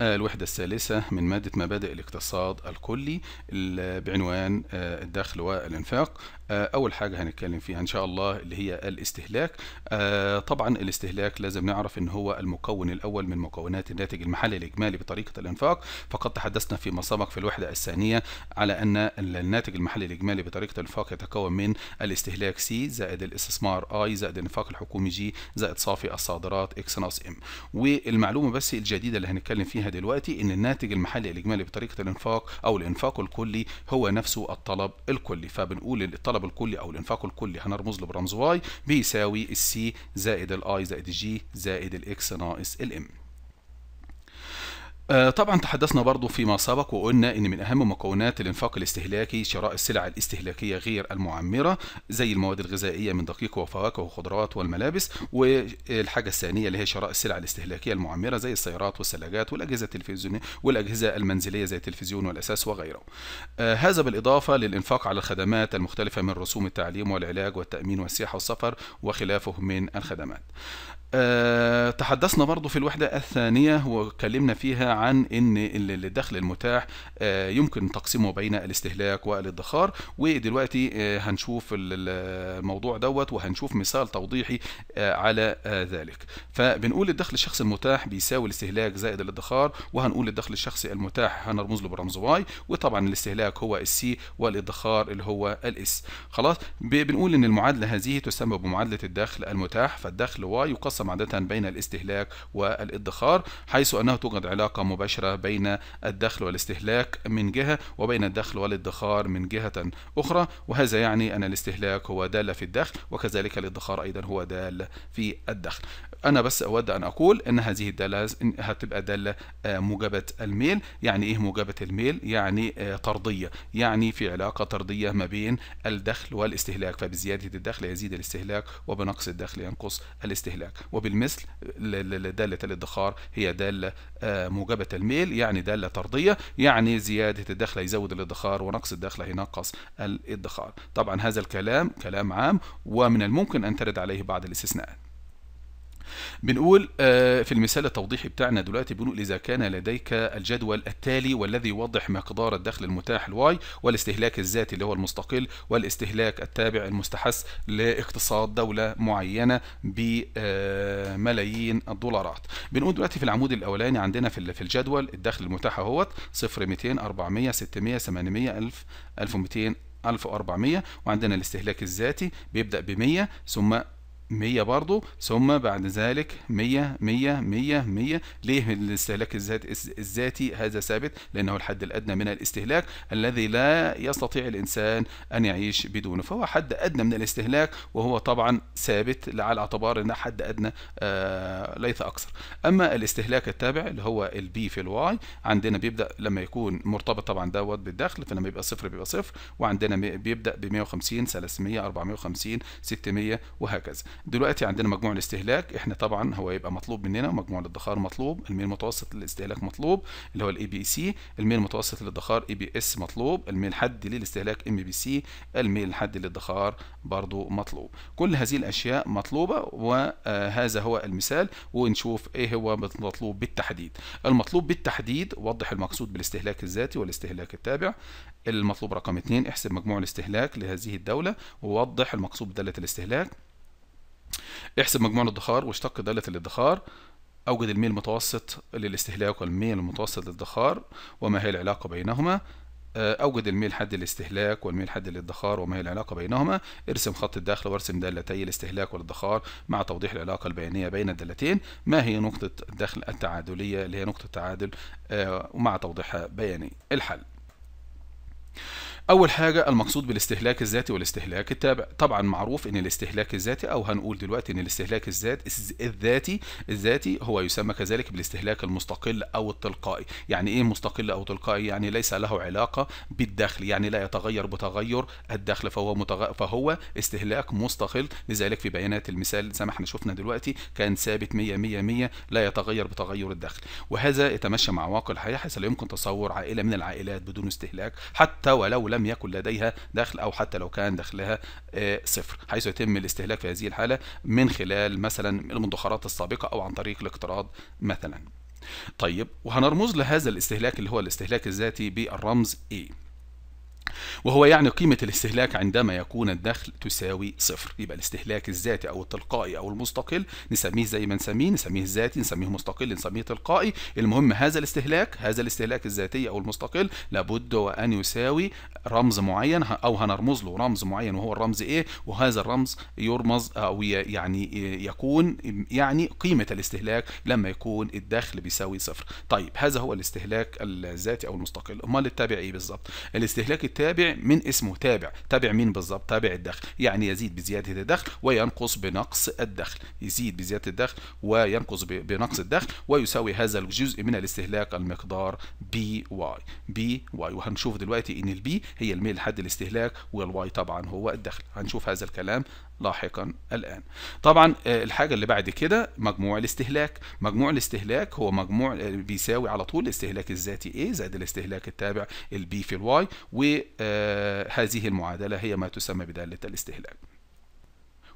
الوحدة الثالثة من مادة مبادئ الاقتصاد الكلي بعنوان آه، الدخل والإنفاق آه، أول حاجة هنتكلم فيها إن شاء الله اللي هي الاستهلاك آه، طبعا الاستهلاك لازم نعرف إن هو المكون الأول من مكونات الناتج المحلي الإجمالي بطريقة الإنفاق فقد تحدثنا في سبق في الوحدة الثانية على أن الناتج المحلي الإجمالي بطريقة الإنفاق يتكون من الاستهلاك سي زائد الاستثمار اي زائد الإنفاق الحكومي جي زائد صافي الصادرات اكس ناقص ام والمعلومة بس الجديدة اللي هنتكلم فيها عليها دلوقتي ان الناتج المحلي الاجمالي بطريقه الانفاق او الانفاق الكلي هو نفسه الطلب الكلي فبنقول الطلب الكلي او الانفاق الكلي هنرمز له برمز واي بيساوي السي زائد الاي زائد الجي زائد الاكس ناقص الام آه، طبعا تحدثنا برضو فيما سبق وقلنا ان من اهم مكونات الانفاق الاستهلاكي شراء السلع الاستهلاكيه غير المعمره زي المواد الغذائيه من دقيق وفواكه وخضروات والملابس والحاجه الثانيه اللي هي شراء السلع الاستهلاكيه المعمره زي السيارات والثلاجات والاجهزه التلفزيونيه والاجهزه المنزليه زي التلفزيون والاساس وغيره آه، هذا بالاضافه للانفاق على الخدمات المختلفه من رسوم التعليم والعلاج والتامين والسياحه والسفر وخلافه من الخدمات آه، تحدثنا برضو في الوحده الثانيه وكلمنا فيها عن ان الدخل المتاح آه، يمكن تقسيمه بين الاستهلاك والادخار ودلوقتي آه، هنشوف الموضوع دوت وهنشوف مثال توضيحي آه، على ذلك فبنقول الدخل الشخصي المتاح بيساوي الاستهلاك زائد الادخار وهنقول الدخل الشخصي المتاح هنرمز له برمز واي وطبعا الاستهلاك هو السي والادخار اللي هو الاس خلاص بنقول ان المعادله هذه تسمى بمعادله الدخل المتاح فالدخل واي يقسم عاده بين الاستهلاك والادخار حيث انه توجد علاقه مباشرة بين الدخل والاستهلاك من جهة وبين الدخل والادخار من جهة أخرى وهذا يعني أن الاستهلاك هو دال في الدخل وكذلك الادخار أيضا هو دال في الدخل أنا بس أود أن أقول أن هذه الدالة هتبقى دالة آه، موجبة الميل يعني إيه موجبة الميل يعني آه، طردية يعني في علاقة طردية ما بين الدخل والاستهلاك فبزيادة الدخل يزيد الاستهلاك وبنقص الدخل ينقص الاستهلاك وبالمثل دالة الادخار هي دالة آه، موجبة مغلبة الميل يعني دالة طردية يعني زيادة الدخل يزود الادخار ونقص الدخل ينقص الادخار طبعا هذا الكلام كلام عام ومن الممكن أن ترد عليه بعض الاستثناءات بنقول آه، في المثال التوضيحي بتاعنا دلوقتي بنقول إذا كان لديك الجدول التالي والذي يوضح مقدار الدخل المتاح الواي والاستهلاك الذاتي اللي هو المستقل والاستهلاك التابع المستحث لاقتصاد دولة معينة بملايين الدولارات بنقول دلوقتي في العمود الأولاني عندنا في الجدول الدخل المتاح اهوت 0 200 400 600 800 1000 1200 1400 وعندنا الاستهلاك الذاتي بيبدأ ب 100 ثم 100 برضه ثم بعد ذلك 100 100 100 100 ليه الاستهلاك الذاتي هذا ثابت لأنه الحد الأدنى من الاستهلاك الذي لا يستطيع الإنسان أن يعيش بدونه فهو حد أدنى من الاستهلاك وهو طبعا ثابت على اعتبار أنه حد أدنى آه ليس أكثر أما الاستهلاك التابع اللي هو البي في الواي عندنا بيبدأ لما يكون مرتبط طبعا دوت بالدخل فلما يبقى صفر بيبقى صفر وعندنا بيبدأ ب 150 300 450 600 وهكذا دلوقتي عندنا مجموع الاستهلاك احنا طبعا هو هيبقى مطلوب مننا مجموع الادخار مطلوب الميل المتوسط للاستهلاك مطلوب اللي هو الاي بي سي الميل المتوسط للادخار اي بي اس مطلوب الميل الحد للاستهلاك ام بي سي الميل الحد للادخار برضو مطلوب كل هذه الاشياء مطلوبه وهذا هو المثال ونشوف ايه هو المطلوب بالتحديد المطلوب بالتحديد وضح المقصود بالاستهلاك الذاتي والاستهلاك التابع المطلوب رقم 2 احسب مجموع الاستهلاك لهذه الدولة ووضح المقصود بدالة الاستهلاك احسب مجموع الادخار واشتق دالة الادخار أوجد الميل المتوسط للاستهلاك والميل المتوسط للادخار وما هي العلاقة بينهما آه، أوجد الميل حد الاستهلاك والميل حد الادخار وما هي العلاقة بينهما ارسم خط الدخل وارسم دالتي الاستهلاك والادخار مع توضيح العلاقة البيانية بين الدالتين ما هي نقطة الدخل التعادلية اللي هي نقطة التعادل آه، ومع توضيحها بياني الحل اول حاجه المقصود بالاستهلاك الذاتي والاستهلاك التابع طبعا معروف ان الاستهلاك الذاتي او هنقول دلوقتي ان الاستهلاك الذاتي الذاتي الذاتي هو يسمى كذلك بالاستهلاك المستقل او التلقائي يعني ايه مستقل او تلقائي يعني ليس له علاقه بالدخل يعني لا يتغير بتغير الدخل فهو متغ... فهو استهلاك مستقل لذلك في بيانات المثال زي ما احنا شفنا دلوقتي كان ثابت 100 100 100 لا يتغير بتغير الدخل وهذا يتمشى مع واقع الحياه حيث لا يمكن تصور عائله من العائلات بدون استهلاك حتى ولو لم لم يكن لديها دخل أو حتى لو كان دخلها آه، صفر حيث يتم الاستهلاك في هذه الحالة من خلال مثلا المدخرات السابقة أو عن طريق الاقتراض مثلا طيب وهنرمز لهذا الاستهلاك اللي هو الاستهلاك الذاتي بالرمز A وهو يعني قيمة الاستهلاك عندما يكون الدخل تساوي صفر يبقى الاستهلاك الذاتي أو التلقائي أو المستقل نسميه زي ما نسميه نسميه ذاتي نسميه مستقل نسميه تلقائي المهم هذا الاستهلاك هذا الاستهلاك الذاتي أو المستقل لابد وأن يساوي رمز معين أو هنرمز له رمز معين وهو الرمز إيه وهذا الرمز يرمز أو يعني يكون يعني قيمة الاستهلاك لما يكون الدخل بيساوي صفر طيب هذا هو الاستهلاك الذاتي أو المستقل أمال التابع إيه بالظبط الاستهلاك التابع من اسمه تابع تابع مين بالظبط تابع الدخل يعني يزيد بزيادة الدخل وينقص بنقص الدخل يزيد بزيادة الدخل وينقص بنقص الدخل ويساوي هذا الجزء من الاستهلاك المقدار بي واي بي واي وهنشوف دلوقتي ان البي هي الميل لحد الاستهلاك والواي طبعا هو الدخل هنشوف هذا الكلام لاحقا الآن طبعا آه، الحاجة اللي بعد كده مجموع الاستهلاك مجموع الاستهلاك هو مجموع آه، بيساوي على طول الاستهلاك الذاتي A زائد الاستهلاك التابع البي في الواي و آه، هذه المعادلة هي ما تسمى بدالة الاستهلاك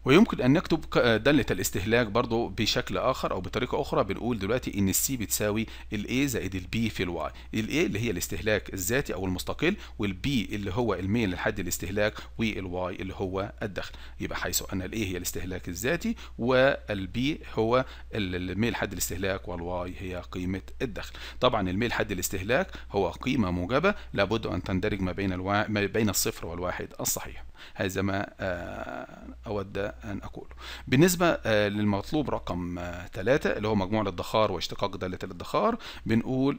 ويمكن أن نكتب دالة الاستهلاك برضو بشكل آخر أو بطريقة أخرى بنقول دلوقتي إن السي بتساوي الاي زائد البي في الواي الاي اللي هي الاستهلاك الذاتي أو المستقل والبي اللي هو الميل لحد الاستهلاك والواي اللي هو الدخل يبقى حيث أن الاي هي الاستهلاك الذاتي والبي هو الميل حد الاستهلاك والواي هي قيمة الدخل طبعا الميل حد الاستهلاك هو قيمة موجبة لابد أن تندرج ما بين الوا... ما بين الصفر والواحد الصحيح هذا ما آه، أود أن أقوله بالنسبة آه، للمطلوب رقم 3 آه، اللي هو مجموع الادخار واشتقاق دالة الادخار بنقول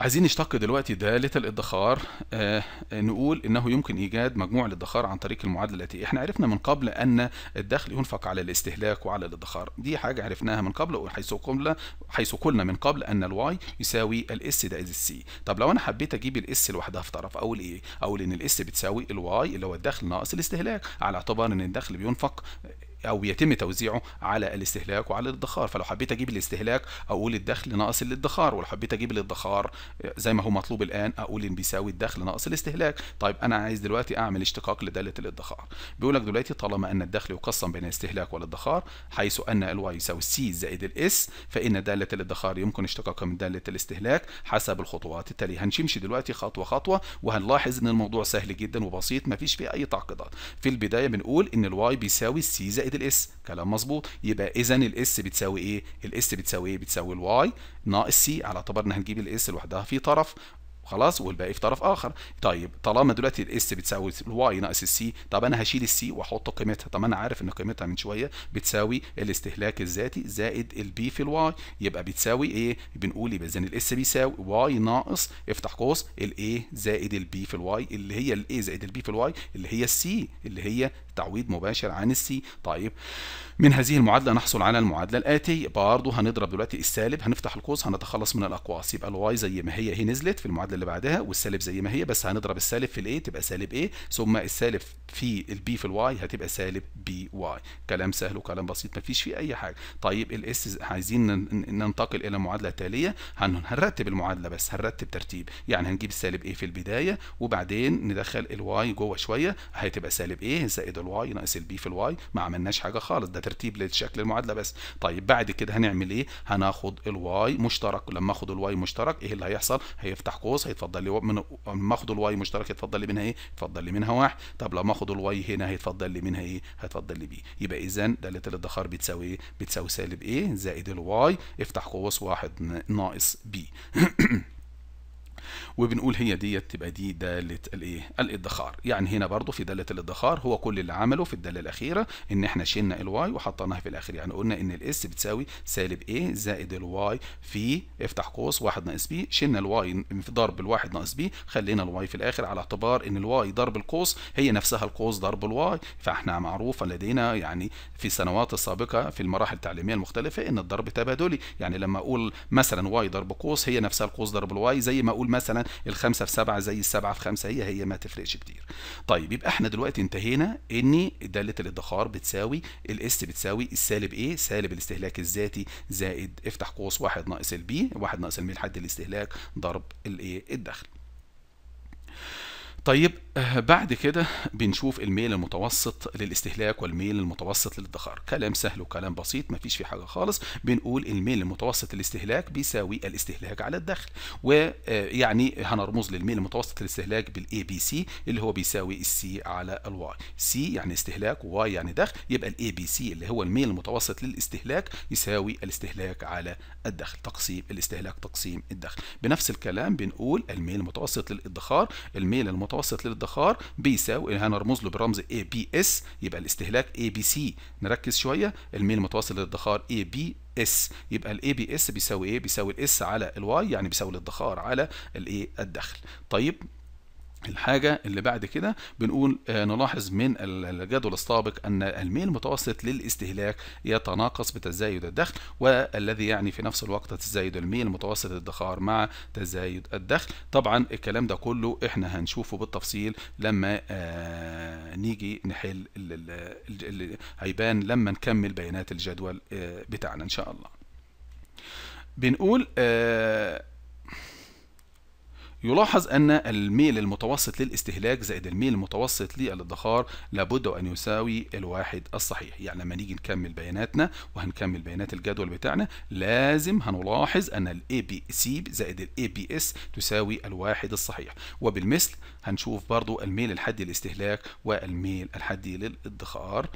عايزين نشتق دلوقتي دالة الادخار آه نقول انه يمكن ايجاد مجموع الادخار عن طريق المعادله التي احنا عرفنا من قبل ان الدخل ينفق على الاستهلاك وعلى الادخار دي حاجه عرفناها من قبل حيث قلنا حيث قلنا من قبل ان الواي يساوي الاس ده السي طب لو انا حبيت اجيب الاس لوحدها في طرف اقول ايه اقول ان الاس بتساوي الواي اللي هو الدخل ناقص الاستهلاك على اعتبار ان الدخل بينفق او يتم توزيعه على الاستهلاك وعلى الادخار فلو حبيت اجيب الاستهلاك اقول الدخل ناقص الادخار ولو حبيت اجيب الادخار زي ما هو مطلوب الان اقول ان بيساوي الدخل ناقص الاستهلاك طيب انا عايز دلوقتي اعمل اشتقاق لداله الادخار بيقول لك دلوقتي طالما ان الدخل يقسم بين الاستهلاك والادخار حيث ان الواي يساوي سي زائد الاس فان داله الادخار يمكن اشتقاقها من داله الاستهلاك حسب الخطوات التاليه هنمشي دلوقتي خطوه خطوه وهنلاحظ ان الموضوع سهل جدا وبسيط مفيش فيه اي تعقيدات في البدايه بنقول ان الواي بيساوي سي زائد زائد الاس كلام مظبوط يبقى اذا الاس بتساوي ايه الاس بتساوي ايه بتساوي الواي ناقص سي على اعتبار ان هنجيب الاس لوحدها في طرف خلاص والباقي في طرف اخر طيب طالما دلوقتي الاس بتساوي الواي ناقص السي طب انا هشيل السي واحط قيمتها طب انا عارف ان قيمتها من شويه بتساوي الاستهلاك الذاتي زائد البي في الواي يبقى بتساوي ايه بنقول يبقى اذا الاس بيساوي واي ناقص افتح قوس الاي زائد البي في الواي اللي هي الاي زائد البي في الواي اللي هي السي اللي هي تعويض مباشر عن السي طيب من هذه المعادله نحصل على المعادله الاتي برضه هنضرب دلوقتي السالب هنفتح القوس هنتخلص من الاقواس يبقى الواي زي ما هي هي نزلت في المعادله القاعده اللي بعدها والسالب زي ما هي بس هنضرب السالب في الايه تبقى سالب ايه ثم السالب في البي في الواي هتبقى سالب بي واي كلام سهل وكلام بسيط مفيش فيه اي حاجه طيب الاس عايزين ننتقل الى المعادله التاليه هنرتب المعادله بس هنرتب ترتيب يعني هنجيب السالب ايه في البدايه وبعدين ندخل الواي جوه شويه هتبقى سالب ايه زائد الواي ناقص البي في الواي ما عملناش حاجه خالص ده ترتيب لشكل المعادله بس طيب بعد كده هنعمل ايه هناخد الواي مشترك لما اخد الواي مشترك ايه اللي هيحصل هيفتح قوس بص هيتفضل لي من ما اخد الواي مشترك يتفضل لي منها ايه؟ يتفضل لي منها واحد طب لما اخد الواي هنا هيتفضل لي منها ايه؟ هيتفضل لي بي يبقى اذا داله الادخار بتساوي ايه؟ بتساوي سالب ايه؟ زائد الواي افتح قوس واحد ناقص بي وبنقول هي ديت تبقى دي داله الايه الادخار يعني هنا برضو في داله الادخار هو كل اللي عمله في الداله الاخيره ان احنا شلنا الواي وحطيناها في الاخر يعني قلنا ان الاس بتساوي سالب a زائد الواي في افتح قوس 1 ناقص b شلنا الواي في ضرب الواحد ناقص b خلينا الواي في الاخر على اعتبار ان الواي ضرب القوس هي نفسها القوس ضرب الواي فاحنا معروفه لدينا يعني في السنوات السابقه في المراحل التعليميه المختلفه ان الضرب تبادلي يعني لما اقول مثلا واي ضرب قوس هي نفسها القوس ضرب الواي زي ما اقول مثلا الخمسة في سبعة زي السبعة في خمسة هي هي ما تفرقش كتير طيب يبقى احنا دلوقتي انتهينا ان دالة الادخار بتساوي الاس بتساوي السالب ايه سالب الاستهلاك الذاتي زائد افتح قوس واحد ناقص البي واحد ناقص الميل لحد الاستهلاك ضرب الايه الدخل طيب آه، بعد كده بنشوف الميل المتوسط للاستهلاك والميل المتوسط للادخار كلام سهل وكلام بسيط مفيش فيه حاجه خالص بنقول الميل المتوسط للاستهلاك بيساوي الاستهلاك على الدخل ويعني آه، هنرمز للميل المتوسط للاستهلاك بالاي بي سي اللي هو بيساوي السي على الواي سي يعني استهلاك وواي يعني دخل يبقى الاي بي سي اللي هو الميل المتوسط للاستهلاك يساوي الاستهلاك على الدخل تقسيم الاستهلاك تقسيم الدخل بنفس الكلام بنقول الميل المتوسط للادخار الميل المتوسط للادخار الادخار بيساوي هنا هنرمز له برمز اي بي اس يبقى الاستهلاك اي بي سي نركز شويه الميل متواصل للادخار اي بي اس يبقى الاي بي اس بيساوي ايه بيساوي الاس على الواي يعني بيساوي الادخار على الايه الدخل طيب الحاجة اللي بعد كده بنقول آه، نلاحظ من الجدول السابق أن الميل المتوسط للاستهلاك يتناقص بتزايد الدخل والذي يعني في نفس الوقت تزايد الميل متوسط الادخار مع تزايد الدخل طبعا الكلام ده كله احنا هنشوفه بالتفصيل لما آه، نيجي نحل هيبان لما نكمل بيانات الجدول آه، بتاعنا إن شاء الله بنقول آه يلاحظ أن الميل المتوسط للاستهلاك زائد الميل المتوسط للادخار لابد أن يساوي الواحد الصحيح يعني لما نيجي نكمل بياناتنا وهنكمل بيانات الجدول بتاعنا لازم هنلاحظ أن الـ ABC زائد الـ ABS تساوي الواحد الصحيح وبالمثل هنشوف برضو الميل الحدي للاستهلاك والميل الحدي للادخار